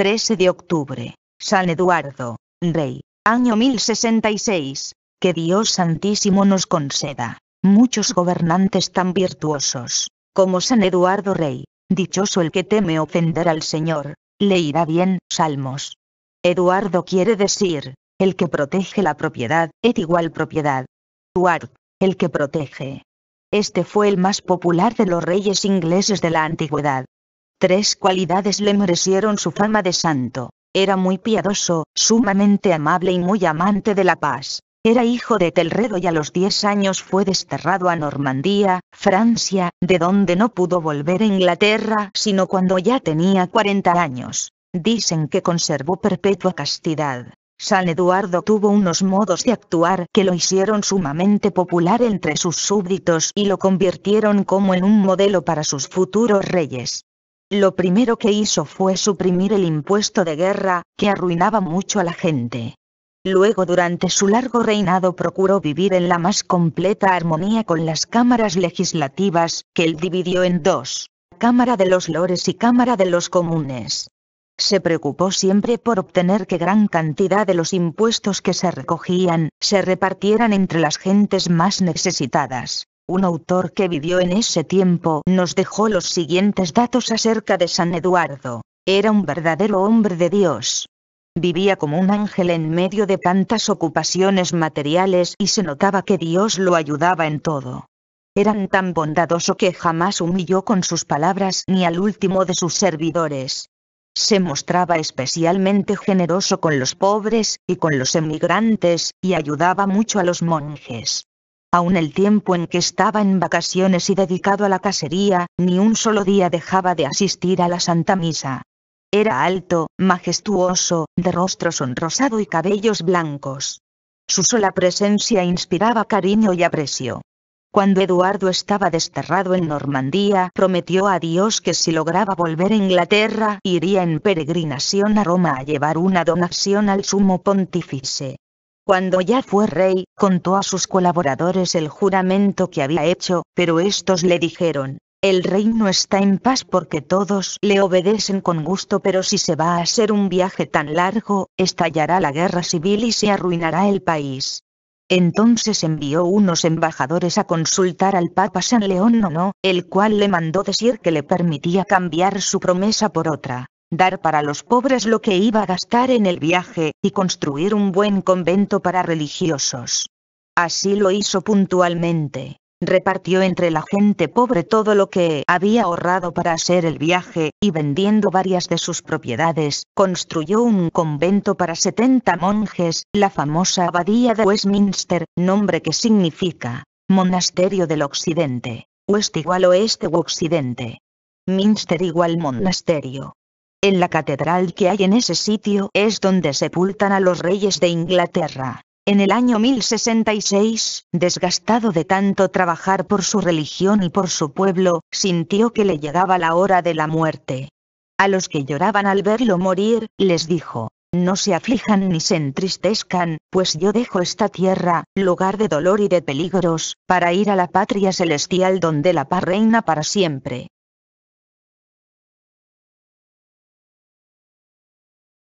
13 de octubre, San Eduardo, Rey, año 1066, que Dios Santísimo nos conceda, muchos gobernantes tan virtuosos, como San Eduardo Rey, dichoso el que teme ofender al Señor, le irá bien, Salmos. Eduardo quiere decir, el que protege la propiedad, et igual propiedad. Duarte, el que protege. Este fue el más popular de los reyes ingleses de la antigüedad, Tres cualidades le merecieron su fama de santo. Era muy piadoso, sumamente amable y muy amante de la paz. Era hijo de Telredo y a los diez años fue desterrado a Normandía, Francia, de donde no pudo volver a Inglaterra sino cuando ya tenía 40 años. Dicen que conservó perpetua castidad. San Eduardo tuvo unos modos de actuar que lo hicieron sumamente popular entre sus súbditos y lo convirtieron como en un modelo para sus futuros reyes. Lo primero que hizo fue suprimir el impuesto de guerra, que arruinaba mucho a la gente. Luego durante su largo reinado procuró vivir en la más completa armonía con las cámaras legislativas, que él dividió en dos, Cámara de los Lores y Cámara de los Comunes. Se preocupó siempre por obtener que gran cantidad de los impuestos que se recogían, se repartieran entre las gentes más necesitadas un autor que vivió en ese tiempo, nos dejó los siguientes datos acerca de San Eduardo. Era un verdadero hombre de Dios. Vivía como un ángel en medio de tantas ocupaciones materiales y se notaba que Dios lo ayudaba en todo. Era tan bondadoso que jamás humilló con sus palabras ni al último de sus servidores. Se mostraba especialmente generoso con los pobres y con los emigrantes, y ayudaba mucho a los monjes. Aun el tiempo en que estaba en vacaciones y dedicado a la cacería, ni un solo día dejaba de asistir a la Santa Misa. Era alto, majestuoso, de rostro sonrosado y cabellos blancos. Su sola presencia inspiraba cariño y aprecio. Cuando Eduardo estaba desterrado en Normandía, prometió a Dios que si lograba volver a Inglaterra, iría en peregrinación a Roma a llevar una donación al sumo pontífice. Cuando ya fue rey, contó a sus colaboradores el juramento que había hecho, pero estos le dijeron, el reino está en paz porque todos le obedecen con gusto pero si se va a hacer un viaje tan largo, estallará la guerra civil y se arruinará el país. Entonces envió unos embajadores a consultar al Papa San León Nono, el cual le mandó decir que le permitía cambiar su promesa por otra dar para los pobres lo que iba a gastar en el viaje, y construir un buen convento para religiosos. Así lo hizo puntualmente. Repartió entre la gente pobre todo lo que había ahorrado para hacer el viaje, y vendiendo varias de sus propiedades, construyó un convento para 70 monjes, la famosa Abadía de Westminster, nombre que significa Monasterio del Occidente. West igual oeste u occidente. Minster igual monasterio. En la catedral que hay en ese sitio es donde sepultan a los reyes de Inglaterra. En el año 1066, desgastado de tanto trabajar por su religión y por su pueblo, sintió que le llegaba la hora de la muerte. A los que lloraban al verlo morir, les dijo, no se aflijan ni se entristezcan, pues yo dejo esta tierra, lugar de dolor y de peligros, para ir a la patria celestial donde la paz reina para siempre.